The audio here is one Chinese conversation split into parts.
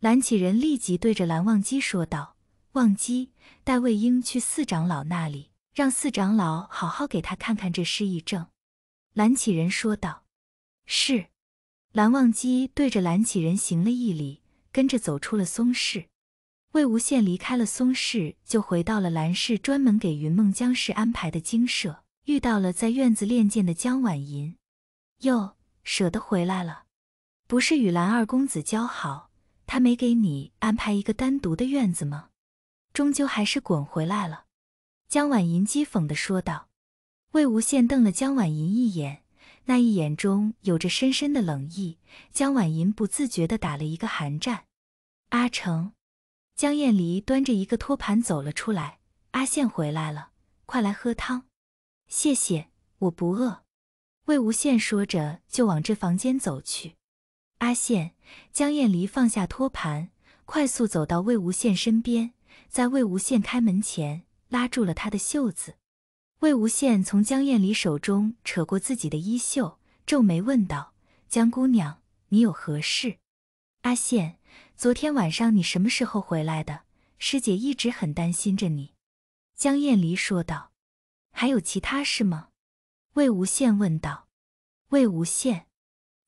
蓝启仁立即对着蓝忘机说道：“忘机，带魏婴去四长老那里，让四长老好好给他看看这失忆症。”蓝启仁说道：“是。”蓝忘机对着蓝启仁行了一礼，跟着走出了松室。魏无羡离开了松室，就回到了蓝氏专门给云梦江氏安排的精舍，遇到了在院子练剑的江晚银。“哟，舍得回来了，不是与蓝二公子交好？”他没给你安排一个单独的院子吗？终究还是滚回来了。”江婉莹讥讽的说道。魏无羡瞪了江婉莹一眼，那一眼中有着深深的冷意。江婉莹不自觉的打了一个寒战。阿成，江厌离端着一个托盘走了出来。阿羡回来了，快来喝汤。谢谢，我不饿。魏无羡说着就往这房间走去。阿羡，江艳离放下托盘，快速走到魏无羡身边，在魏无羡开门前拉住了他的袖子。魏无羡从江艳离手中扯过自己的衣袖，皱眉问道：“江姑娘，你有何事？”阿羡，昨天晚上你什么时候回来的？师姐一直很担心着你。”江艳离说道。“还有其他事吗？”魏无羡问道。魏无羡，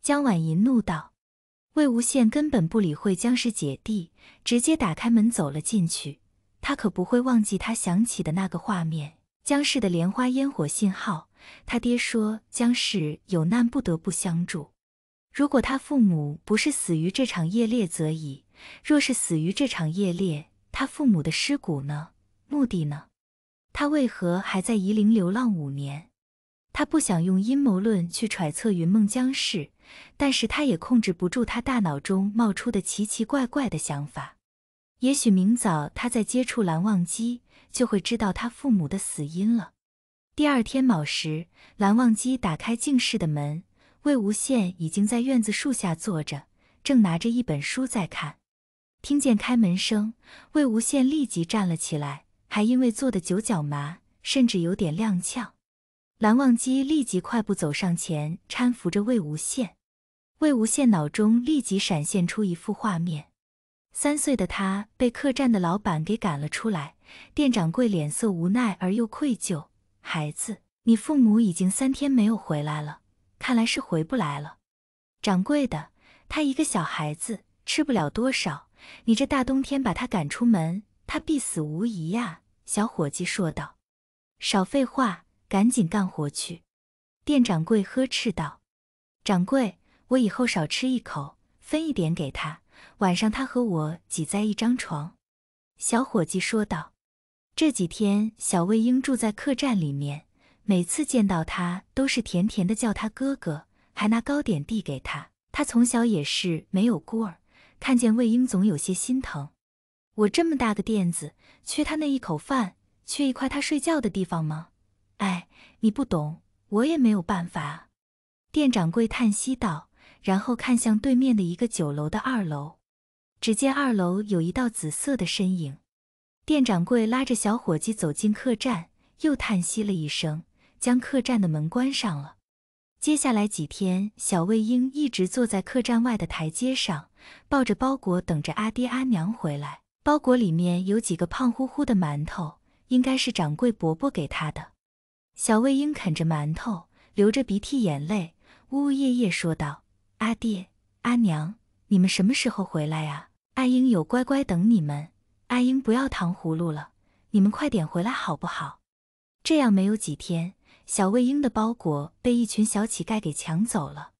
江婉莹怒道。魏无羡根本不理会江氏姐弟，直接打开门走了进去。他可不会忘记他想起的那个画面：江氏的莲花烟火信号。他爹说江氏有难不得不相助。如果他父母不是死于这场夜猎则已，若是死于这场夜猎，他父母的尸骨呢？目的呢？他为何还在夷陵流浪五年？他不想用阴谋论去揣测云梦江氏。但是他也控制不住他大脑中冒出的奇奇怪怪的想法。也许明早他在接触蓝忘机，就会知道他父母的死因了。第二天卯时，蓝忘机打开静室的门，魏无羡已经在院子树下坐着，正拿着一本书在看。听见开门声，魏无羡立即站了起来，还因为坐的久脚麻，甚至有点踉跄。蓝忘机立即快步走上前，搀扶着魏无羡。魏无羡脑中立即闪现出一幅画面：三岁的他被客栈的老板给赶了出来，店掌柜脸色无奈而又愧疚：“孩子，你父母已经三天没有回来了，看来是回不来了。”“掌柜的，他一个小孩子，吃不了多少，你这大冬天把他赶出门，他必死无疑呀！”小伙计说道。“少废话，赶紧干活去！”店掌柜呵斥道。“掌柜。”我以后少吃一口，分一点给他。晚上他和我挤在一张床，小伙计说道。这几天小魏婴住在客栈里面，每次见到他都是甜甜的叫他哥哥，还拿糕点递给他。他从小也是没有孤儿，看见魏婴总有些心疼。我这么大个店子，缺他那一口饭，缺一块他睡觉的地方吗？哎，你不懂，我也没有办法啊。店掌柜叹息道。然后看向对面的一个酒楼的二楼，只见二楼有一道紫色的身影。店掌柜拉着小伙计走进客栈，又叹息了一声，将客栈的门关上了。接下来几天，小魏婴一直坐在客栈外的台阶上，抱着包裹等着阿爹阿娘回来。包裹里面有几个胖乎乎的馒头，应该是掌柜伯伯给他的。小魏婴啃着馒头，流着鼻涕眼泪，呜呜咽咽说道。阿爹阿娘，你们什么时候回来呀？阿英有乖乖等你们。阿英不要糖葫芦了，你们快点回来好不好？这样没有几天，小魏婴的包裹被一群小乞丐给抢走了。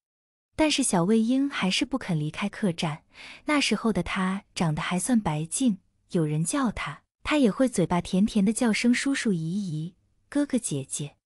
但是小魏婴还是不肯离开客栈。那时候的他长得还算白净，有人叫他，他也会嘴巴甜甜的叫声叔叔姨姨哥哥姐姐。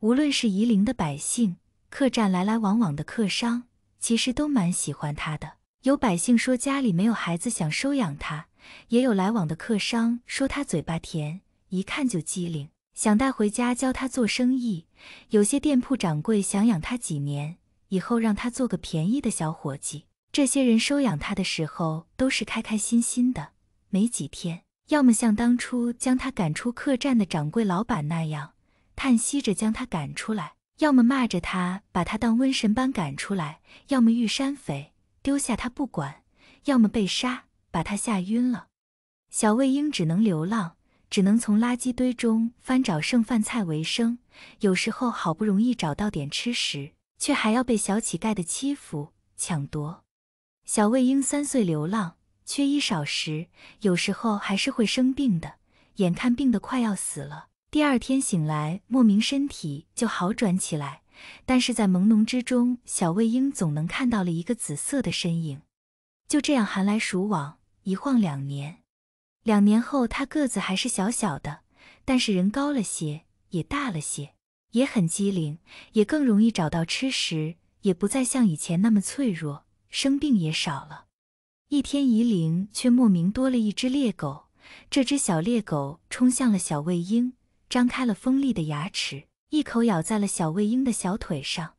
无论是夷陵的百姓，客栈来来往往的客商。其实都蛮喜欢他的。有百姓说家里没有孩子，想收养他；也有来往的客商说他嘴巴甜，一看就机灵，想带回家教他做生意。有些店铺掌柜想养他几年，以后让他做个便宜的小伙计。这些人收养他的时候都是开开心心的，没几天，要么像当初将他赶出客栈的掌柜老板那样，叹息着将他赶出来。要么骂着他，把他当瘟神般赶出来；要么遇山匪，丢下他不管；要么被杀，把他吓晕了。小魏婴只能流浪，只能从垃圾堆中翻找剩饭菜为生。有时候好不容易找到点吃食，却还要被小乞丐的欺负抢夺。小魏婴三岁流浪，缺衣少食，有时候还是会生病的，眼看病得快要死了。第二天醒来，莫名身体就好转起来。但是在朦胧之中，小卫英总能看到了一个紫色的身影。就这样寒来暑往，一晃两年。两年后，他个子还是小小的，但是人高了些，也大了些，也很机灵，也更容易找到吃食，也不再像以前那么脆弱，生病也少了。一天夷陵却莫名多了一只猎狗，这只小猎狗冲向了小卫婴。张开了锋利的牙齿，一口咬在了小魏婴的小腿上。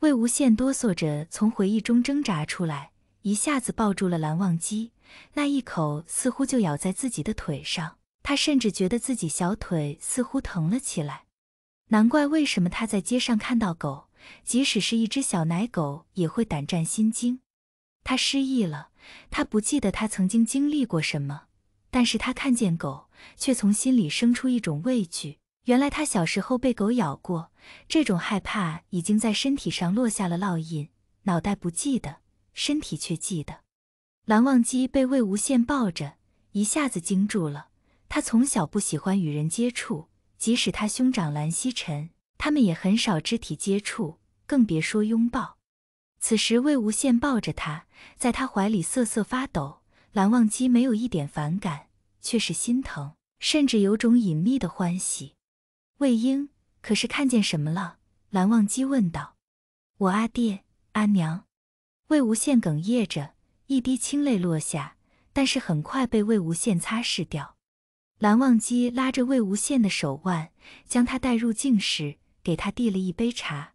魏无羡哆嗦着从回忆中挣扎出来，一下子抱住了蓝忘机。那一口似乎就咬在自己的腿上，他甚至觉得自己小腿似乎疼了起来。难怪为什么他在街上看到狗，即使是一只小奶狗，也会胆战心惊。他失忆了，他不记得他曾经经历过什么，但是他看见狗。却从心里生出一种畏惧。原来他小时候被狗咬过，这种害怕已经在身体上落下了烙印。脑袋不记得，身体却记得。蓝忘机被魏无羡抱着，一下子惊住了。他从小不喜欢与人接触，即使他兄长蓝曦臣，他们也很少肢体接触，更别说拥抱。此时魏无羡抱着他在他怀里瑟瑟发抖，蓝忘机没有一点反感。却是心疼，甚至有种隐秘的欢喜。魏婴，可是看见什么了？蓝忘机问道。我阿爹阿娘。魏无羡哽咽着，一滴清泪落下，但是很快被魏无羡擦拭掉。蓝忘机拉着魏无羡的手腕，将他带入静室，给他递了一杯茶。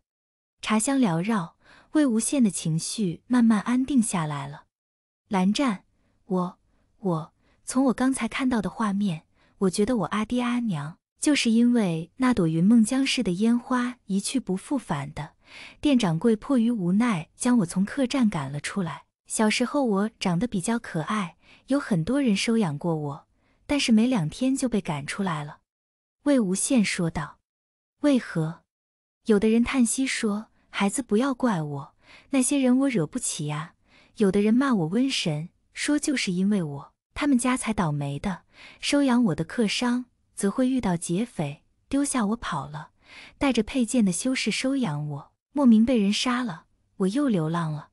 茶香缭绕，魏无羡的情绪慢慢安定下来了。蓝湛，我，我。从我刚才看到的画面，我觉得我阿爹阿娘就是因为那朵云梦江氏的烟花一去不复返的。店掌柜迫于无奈，将我从客栈赶了出来。小时候我长得比较可爱，有很多人收养过我，但是没两天就被赶出来了。魏无羡说道：“为何？”有的人叹息说：“孩子，不要怪我，那些人我惹不起呀。”有的人骂我瘟神，说就是因为我。他们家才倒霉的，收养我的客商则会遇到劫匪，丢下我跑了；带着佩剑的修士收养我，莫名被人杀了，我又流浪了。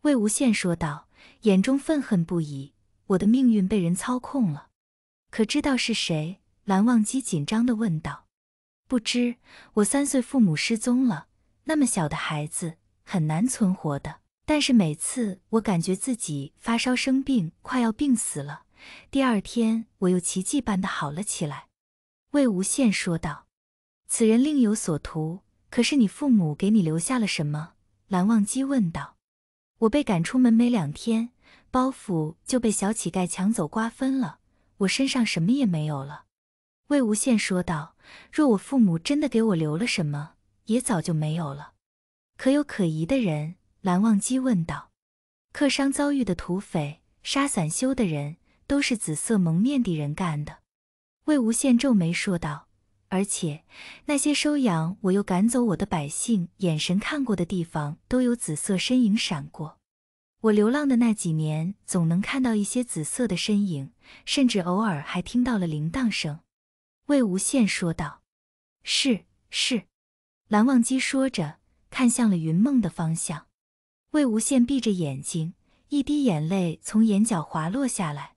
魏无羡说道，眼中愤恨不已。我的命运被人操控了，可知道是谁？蓝忘机紧张地问道。不知，我三岁，父母失踪了，那么小的孩子很难存活的。但是每次我感觉自己发烧生病，快要病死了，第二天我又奇迹般的好了起来。”魏无羡说道。“此人另有所图，可是你父母给你留下了什么？”蓝忘机问道。“我被赶出门没两天，包袱就被小乞丐抢走瓜分了，我身上什么也没有了。”魏无羡说道。“若我父母真的给我留了什么，也早就没有了。可有可疑的人？”蓝忘机问道：“客商遭遇的土匪，杀散修的人，都是紫色蒙面的人干的。”魏无羡皱眉说道：“而且那些收养我又赶走我的百姓，眼神看过的地方，都有紫色身影闪过。我流浪的那几年，总能看到一些紫色的身影，甚至偶尔还听到了铃铛声。”魏无羡说道：“是是。”蓝忘机说着，看向了云梦的方向。魏无羡闭着眼睛，一滴眼泪从眼角滑落下来。